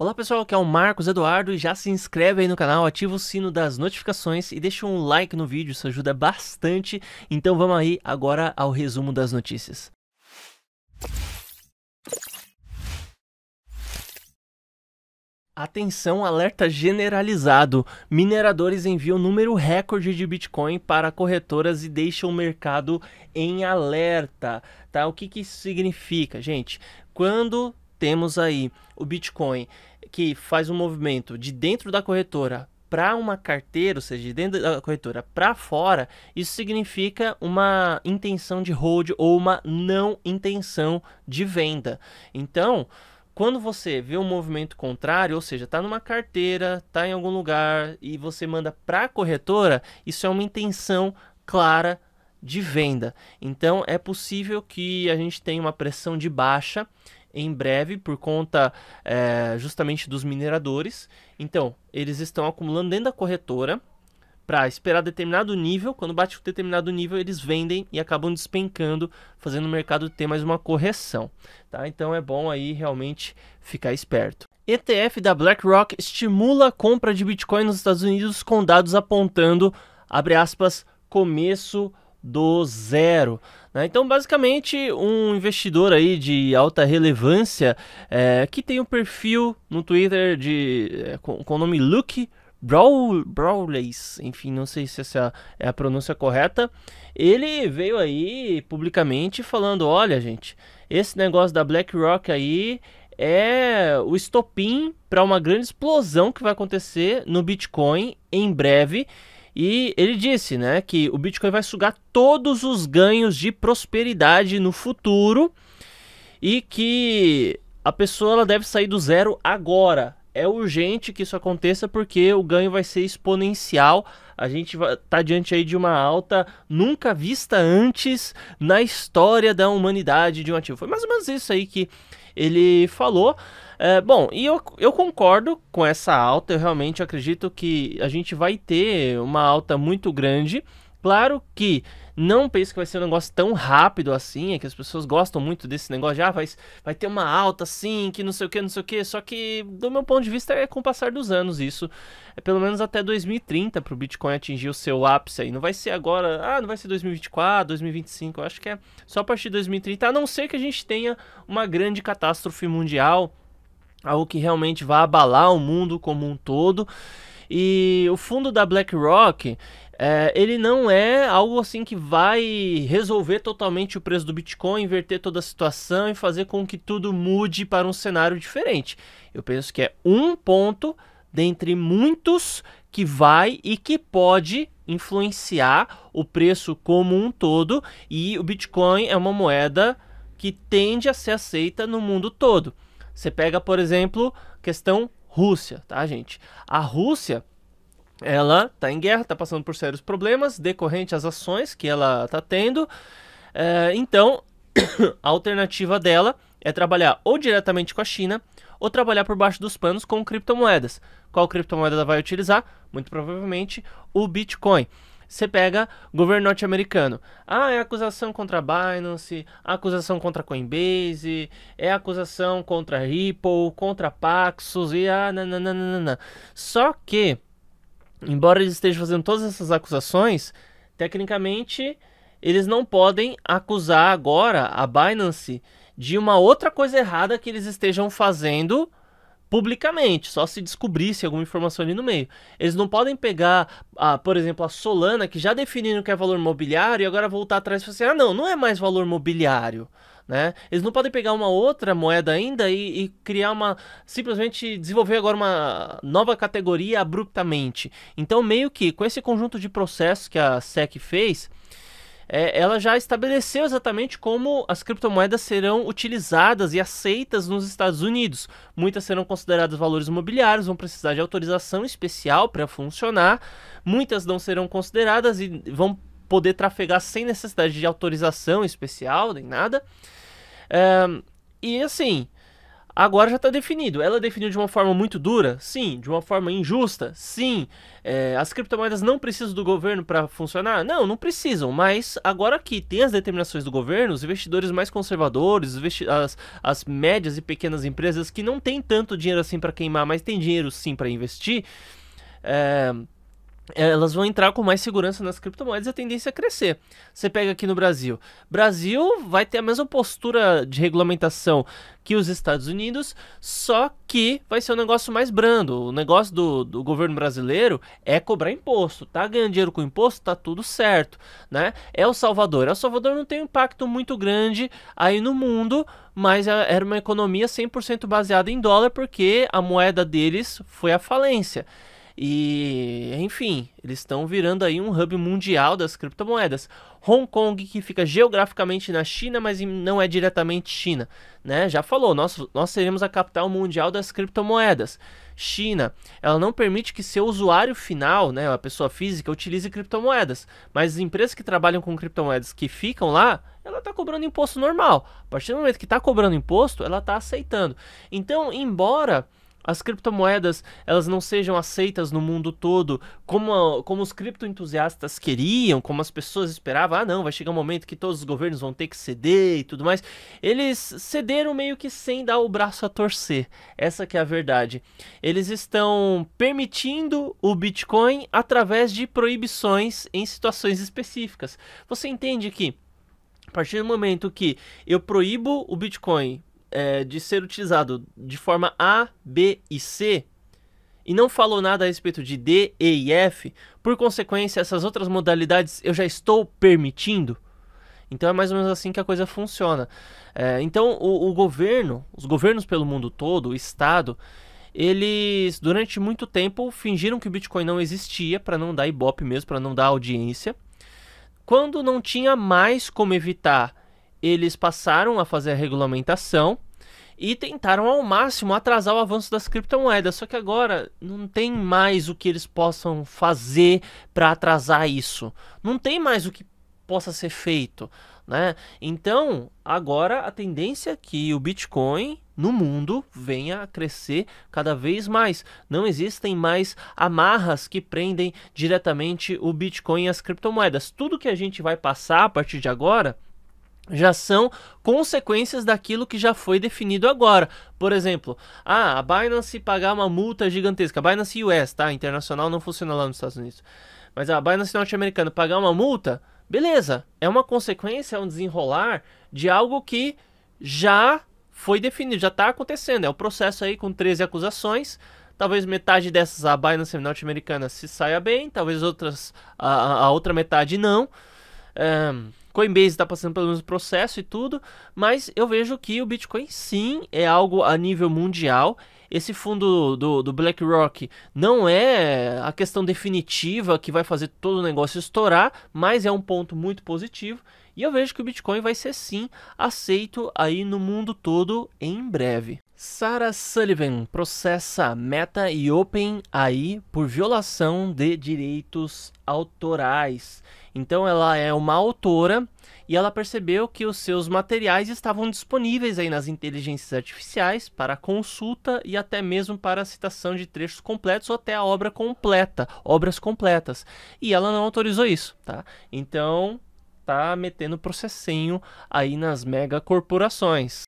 Olá pessoal, aqui é o Marcos Eduardo e já se inscreve aí no canal, ativa o sino das notificações e deixa um like no vídeo, isso ajuda bastante. Então vamos aí agora ao resumo das notícias. Atenção, alerta generalizado. Mineradores enviam número recorde de Bitcoin para corretoras e deixam o mercado em alerta. Tá? O que, que isso significa, gente? Quando temos aí o Bitcoin que faz um movimento de dentro da corretora para uma carteira, ou seja, de dentro da corretora para fora, isso significa uma intenção de hold ou uma não intenção de venda. Então, quando você vê um movimento contrário, ou seja, está numa carteira, está em algum lugar e você manda para a corretora, isso é uma intenção clara de venda. Então, é possível que a gente tenha uma pressão de baixa em breve por conta é, justamente dos mineradores. Então, eles estão acumulando dentro da corretora para esperar determinado nível. Quando bate determinado nível, eles vendem e acabam despencando, fazendo o mercado ter mais uma correção. Tá? Então é bom aí realmente ficar esperto. ETF da BlackRock estimula a compra de Bitcoin nos Estados Unidos com dados apontando, abre aspas, começo do zero. Né? Então, basicamente, um investidor aí de alta relevância é, que tem um perfil no Twitter de, é, com, com, o nome Luke Brawl, Brawleys, enfim, não sei se essa é a pronúncia correta. Ele veio aí publicamente falando: olha, gente, esse negócio da BlackRock aí é o estopim para uma grande explosão que vai acontecer no Bitcoin em breve. E ele disse, né, que o Bitcoin vai sugar todos os ganhos de prosperidade no futuro e que a pessoa ela deve sair do zero agora, é urgente que isso aconteça porque o ganho vai ser exponencial. A gente está diante aí de uma alta nunca vista antes na história da humanidade de um ativo. Foi mais ou menos isso aí que ele falou. É, bom, e eu, eu concordo com essa alta. Eu realmente acredito que a gente vai ter uma alta muito grande. Claro que não penso que vai ser um negócio tão rápido assim, é que as pessoas gostam muito desse negócio, já ah, vai, vai ter uma alta assim, que não sei o que, não sei o que, só que do meu ponto de vista é com o passar dos anos isso, é pelo menos até 2030 para o Bitcoin atingir o seu ápice aí, não vai ser agora, ah, não vai ser 2024, 2025, eu acho que é só a partir de 2030, a não ser que a gente tenha uma grande catástrofe mundial, algo que realmente vai abalar o mundo como um todo, e o fundo da BlackRock é, ele não é algo assim que vai resolver totalmente o preço do Bitcoin, inverter toda a situação e fazer com que tudo mude para um cenário diferente. Eu penso que é um ponto dentre muitos que vai e que pode influenciar o preço como um todo, e o Bitcoin é uma moeda que tende a ser aceita no mundo todo. Você pega, por exemplo, questão Rússia, tá, gente? A Rússia ela está em guerra, está passando por sérios problemas decorrente às ações que ela está tendo. É, então, a alternativa dela é trabalhar ou diretamente com a China ou trabalhar por baixo dos panos com criptomoedas. Qual criptomoeda ela vai utilizar? Muito provavelmente o Bitcoin. Você pega governo norte-americano. Ah, é acusação contra a Binance, é acusação contra a Coinbase, é acusação contra a Ripple, contra a Paxos e ah, nananana. Só que embora eles estejam fazendo todas essas acusações, tecnicamente eles não podem acusar agora a Binance de uma outra coisa errada que eles estejam fazendo publicamente, só se descobrisse alguma informação ali no meio. Eles não podem pegar, a, por exemplo, a Solana, que já definiram que é valor mobiliário, e agora voltar atrás e falar assim: ah, não, não é mais valor mobiliário né? Eles não podem pegar uma outra moeda ainda e, e criar uma simplesmente desenvolver agora uma nova categoria abruptamente. Então meio que com esse conjunto de processos que a SEC fez, é, ela já estabeleceu exatamente como as criptomoedas serão utilizadas e aceitas nos Estados Unidos. Muitas serão consideradas valores imobiliários, vão precisar de autorização especial para funcionar. Muitas não serão consideradas e vão poder trafegar sem necessidade de autorização especial nem nada. É, e assim, agora já está definido. Ela definiu de uma forma muito dura? Sim. De uma forma injusta? Sim. É, as criptomoedas não precisam do governo para funcionar? Não, não precisam. Mas agora que tem as determinações do governo, os investidores mais conservadores, as, as médias e pequenas empresas que não têm tanto dinheiro assim para queimar, mas têm dinheiro sim para investir. É, é, elas vão entrar com mais segurança nas criptomoedas e a tendência é crescer. Você pega aqui no Brasil. Brasil vai ter a mesma postura de regulamentação que os Estados Unidos, só que vai ser um negócio mais brando. O negócio do, do governo brasileiro é cobrar imposto. Tá ganhando dinheiro com imposto, tá tudo certo. Né? É o Salvador. El é Salvador não tem um impacto muito grande aí no mundo, mas é, era uma economia 100% baseada em dólar porque a moeda deles foi a falência. E, enfim, eles estão virando aí um hub mundial das criptomoedas. Hong Kong, que fica geograficamente na China, mas não é diretamente China, né? Já falou, nós, nós seremos a capital mundial das criptomoedas. China, ela não permite que seu usuário final, né, a pessoa física, utilize criptomoedas, mas as empresas que trabalham com criptomoedas que ficam lá, ela está cobrando imposto normal. A partir do momento que está cobrando imposto, ela está aceitando. Então, embora as criptomoedas elas não sejam aceitas no mundo todo como, a, como os criptoentusiastas queriam, como as pessoas esperavam. Ah, não, vai chegar um momento que todos os governos vão ter que ceder e tudo mais. Eles cederam meio que sem dar o braço a torcer. Essa que é a verdade. Eles estão permitindo o Bitcoin através de proibições em situações específicas. Você entende que a partir do momento que eu proíbo o Bitcoin é, de ser utilizado de forma A, B e C e não falou nada a respeito de D, E e F, por consequência, essas outras modalidades eu já estou permitindo? Então é mais ou menos assim que a coisa funciona. É, então o, o governo, os governos pelo mundo todo, o Estado, eles durante muito tempo fingiram que o Bitcoin não existia para não dar ibope mesmo, para não dar audiência. Quando não tinha mais como evitar eles passaram a fazer a regulamentação e tentaram ao máximo atrasar o avanço das criptomoedas. Só que agora não tem mais o que eles possam fazer para atrasar isso. Não tem mais o que possa ser feito, né? Então, agora a tendência é que o Bitcoin no mundo venha a crescer cada vez mais. Não existem mais amarras que prendem diretamente o Bitcoin e as criptomoedas. Tudo que a gente vai passar a partir de agora já são consequências daquilo que já foi definido agora. Por exemplo, ah, a Binance pagar uma multa gigantesca, a Binance US, tá? Internacional não funciona lá nos Estados Unidos. Mas a Binance norte-americana pagar uma multa, beleza, é uma consequência, é um desenrolar de algo que já foi definido, já está acontecendo. É o um processo aí com 13 acusações. Talvez metade dessas a Binance norte-americana se saia bem, talvez outras a, a outra metade não. Um, Coinbase está passando pelo mesmo processo e tudo, mas eu vejo que o Bitcoin sim é algo a nível mundial. Esse fundo do, do BlackRock não é a questão definitiva que vai fazer todo o negócio estourar, mas é um ponto muito positivo. E eu vejo que o Bitcoin vai ser sim aceito aí no mundo todo em breve. Sarah Sullivan processa Meta e OpenAI por violação de direitos autorais. Então ela é uma autora e ela percebeu que os seus materiais estavam disponíveis aí nas inteligências artificiais para consulta e até mesmo para citação de trechos completos ou até a obra completa, obras completas. E ela não autorizou isso, tá? Então tá metendo processinho aí nas megacorporações.